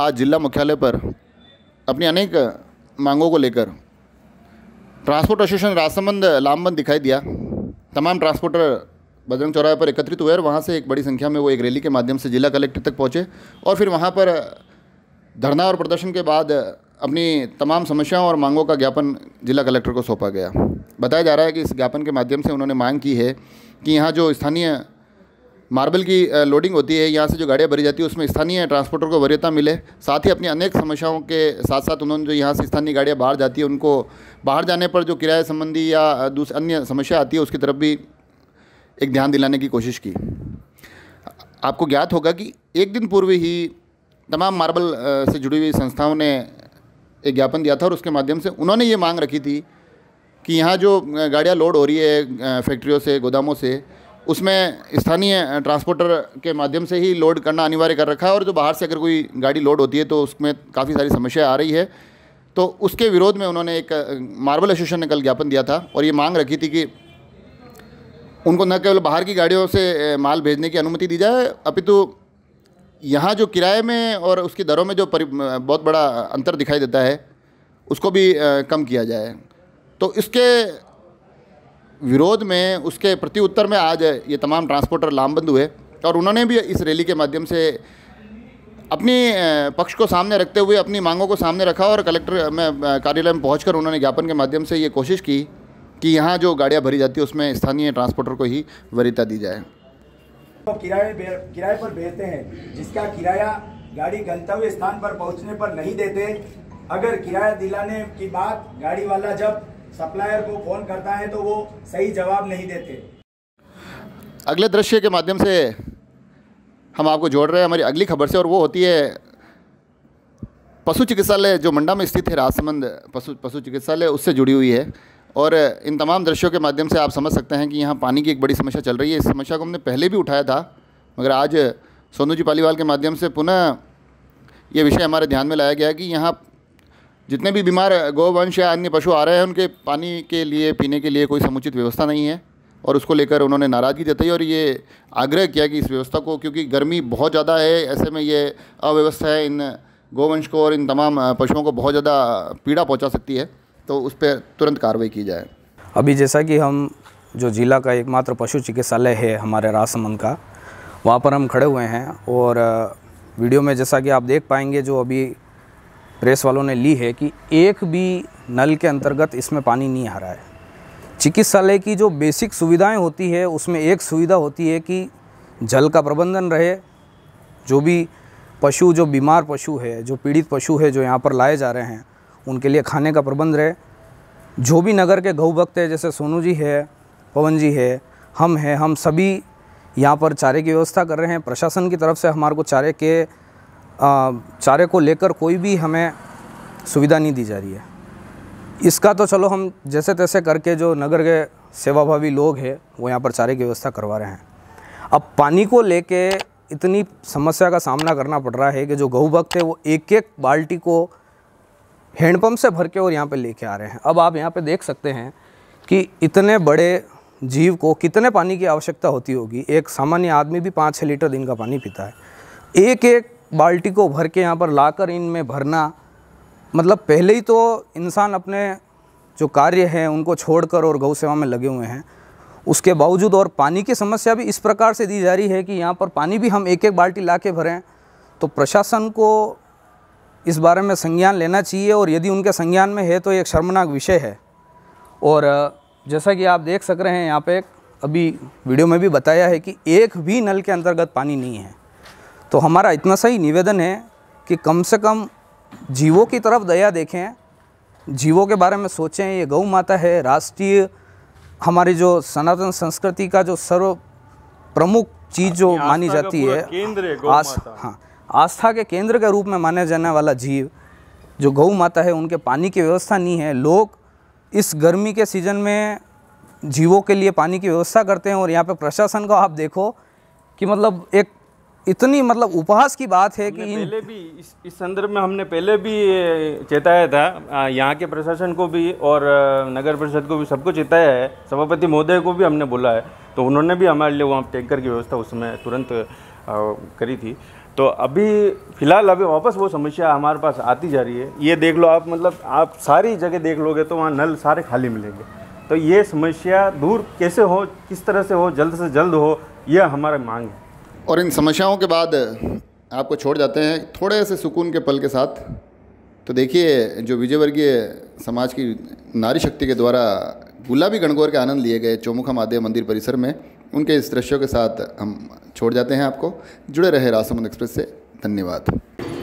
आज जिला मुख्यालय पर अपनी अनेक मांगों को लेकर ट्रांसपोर्ट एसोसिएशन राजसमंद लामबंद दिखाई दिया तमाम ट्रांसपोर्टर बजरंग चौराहे पर एकत्रित हुए और वहाँ से एक बड़ी संख्या में वो एक रैली के माध्यम से जिला कलेक्टर तक पहुँचे और फिर वहाँ पर धरना और प्रदर्शन के बाद अपनी तमाम समस्याओं और मांगों का ज्ञापन जिला कलेक्टर को सौंपा गया बताया जा रहा है कि इस ज्ञापन के माध्यम से उन्होंने मांग की है कि यहाँ जो स्थानीय मार्बल की लोडिंग होती है यहाँ से जो गाड़ियाँ भरी जाती है उसमें स्थानीय ट्रांसपोर्टर को वरीयता मिले साथ ही अपनी अनेक समस्याओं के साथ साथ उन्होंने जो यहाँ से स्थानीय गाड़ियाँ बाहर जाती है उनको बाहर जाने पर जो किराए संबंधी या दूसरी अन्य समस्या आती है उसकी तरफ भी एक ध्यान दिलाने की कोशिश की आपको ज्ञात होगा कि एक दिन पूर्व ही तमाम मार्बल से जुड़ी हुई संस्थाओं ने एक ज्ञापन दिया था और उसके माध्यम से उन्होंने ये मांग रखी थी कि यहाँ जो गाड़ियाँ लोड हो रही है फैक्ट्रियों से गोदामों से उसमें स्थानीय ट्रांसपोर्टर के माध्यम से ही लोड करना अनिवार्य कर रखा है और जो बाहर से अगर कोई गाड़ी लोड होती है तो उसमें काफ़ी सारी समस्या आ रही है तो उसके विरोध में उन्होंने एक मार्बल एसोसिएशन ने कल ज्ञापन दिया था और ये मांग रखी थी कि उनको न केवल बाहर की गाड़ियों से माल भेजने की अनुमति दी जाए अपितु यहाँ जो किराए में और उसकी दरों में जो बहुत बड़ा अंतर दिखाई देता है उसको भी कम किया जाए तो इसके विरोध में उसके प्रति उत्तर में आज ये तमाम ट्रांसपोर्टर लामबंद हुए और उन्होंने भी इस रैली के माध्यम से अपनी पक्ष को सामने रखते हुए अपनी मांगों को सामने रखा और कलेक्टर में कार्यालय में पहुंचकर उन्होंने ज्ञापन के माध्यम से ये कोशिश की कि यहाँ जो गाड़ियाँ भरी जाती है उसमें स्थानीय ट्रांसपोर्टर को ही वरीता दी जाए तो किराए किराए पर भेजते हैं जिसका किराया गाड़ी गंतव्य स्थान पर पहुंचने पर नहीं देते अगर किराया दिलाने की बात गाड़ी वाला जब सप्लायर को फ़ोन करता है तो वो सही जवाब नहीं देते अगले दृश्य के माध्यम से हम आपको जोड़ रहे हैं हमारी अगली खबर से और वो होती है पशु चिकित्सालय जो मंडा में स्थित है राजसमंद पशु पशु चिकित्सालय उससे जुड़ी हुई है और इन तमाम दृश्यों के माध्यम से आप समझ सकते हैं कि यहाँ पानी की एक बड़ी समस्या चल रही है इस समस्या को हमने पहले भी उठाया था मगर आज सोनू जी पालीवाल के माध्यम से पुनः ये विषय हमारे ध्यान में लाया गया कि यहाँ जितने भी बीमार गौवंश या अन्य पशु आ रहे हैं उनके पानी के लिए पीने के लिए कोई समुचित व्यवस्था नहीं है और उसको लेकर उन्होंने नाराज़गी जताई और ये आग्रह किया कि इस व्यवस्था को क्योंकि गर्मी बहुत ज़्यादा है ऐसे में ये अव्यवस्था है इन गौवंश को और इन तमाम पशुओं को बहुत ज़्यादा पीड़ा पहुँचा सकती है तो उस पर तुरंत कार्रवाई की जाए अभी जैसा कि हम जो जिला का एकमात्र पशु चिकित्सालय है हमारे राजसमंद का वहाँ पर हम खड़े हुए हैं और वीडियो में जैसा कि आप देख पाएंगे जो अभी प्रेस वालों ने ली है कि एक भी नल के अंतर्गत इसमें पानी नहीं आ रहा है चिकित्सालय की जो बेसिक सुविधाएं होती है उसमें एक सुविधा होती है कि जल का प्रबंधन रहे जो भी पशु जो बीमार पशु है जो पीड़ित पशु है जो यहाँ पर लाए जा रहे हैं उनके लिए खाने का प्रबंध रहे जो भी नगर के गऊ भक्त है जैसे सोनू जी है पवन जी है हम हैं हम सभी यहाँ पर चारे की व्यवस्था कर रहे हैं प्रशासन की तरफ से हमारे को चारे के चारे को लेकर कोई भी हमें सुविधा नहीं दी जा रही है इसका तो चलो हम जैसे तैसे करके जो नगर के सेवाभावी लोग हैं वो यहाँ पर चारे की व्यवस्था करवा रहे हैं अब पानी को लेके इतनी समस्या का सामना करना पड़ रहा है कि जो गऊ भक्त है वो एक एक बाल्टी को हैंडपम्प से भर के और यहाँ पे लेके आ रहे हैं अब आप यहाँ पे देख सकते हैं कि इतने बड़े जीव को कितने पानी की आवश्यकता होती होगी एक सामान्य आदमी भी पाँच छः लीटर दिन का पानी पीता है एक एक बाल्टी को भर के यहाँ पर लाकर इनमें भरना मतलब पहले ही तो इंसान अपने जो कार्य हैं उनको छोड़कर और गौ सेवा में लगे हुए हैं उसके बावजूद और पानी की समस्या भी इस प्रकार से दी जा रही है कि यहाँ पर पानी भी हम एक एक बाल्टी ला के भरें तो प्रशासन को इस बारे में संज्ञान लेना चाहिए और यदि उनके संज्ञान में है तो एक शर्मनाक विषय है और जैसा कि आप देख सक रहे हैं यहाँ पे अभी वीडियो में भी बताया है कि एक भी नल के अंतर्गत पानी नहीं है तो हमारा इतना सही निवेदन है कि कम से कम जीवों की तरफ दया देखें जीवों के बारे में सोचें ये गौ माता है राष्ट्रीय हमारी जो सनातन संस्कृति का जो सर्व प्रमुख चीज़ जो मानी जाती है केंद्र आस, हाँ आस्था के केंद्र के रूप में माने जाने वाला जीव जो गौ माता है उनके पानी की व्यवस्था नहीं है लोग इस गर्मी के सीज़न में जीवों के लिए पानी की व्यवस्था करते हैं और यहाँ पे प्रशासन को आप देखो कि मतलब एक इतनी मतलब उपहास की बात है कि पहले भी इस, इस संदर्भ में हमने पहले भी चेताया था यहाँ के प्रशासन को भी और नगर परिषद को भी सबको चेताया है सभापति महोदय को भी हमने बोला है तो उन्होंने भी हमारे लिए वहाँ टैंकर की व्यवस्था उस समय तुरंत करी थी तो अभी फिलहाल अभी वापस वो समस्या हमारे पास आती जा रही है ये देख लो आप मतलब आप सारी जगह देख लोगे तो वहाँ नल सारे खाली मिलेंगे तो ये समस्या दूर कैसे हो किस तरह से हो जल्द से जल्द हो यह हमारा मांग है और इन समस्याओं के बाद आपको छोड़ जाते हैं थोड़े से सुकून के पल के साथ तो देखिए जो विजयवर्गीय समाज की नारी शक्ति के द्वारा गुलाबी गणगौर के आनंद लिए गए चौमुखा महादेव मंदिर परिसर में उनके इस दृश्यों के साथ हम छोड़ जाते हैं आपको जुड़े रहे रासमंद एक्सप्रेस से धन्यवाद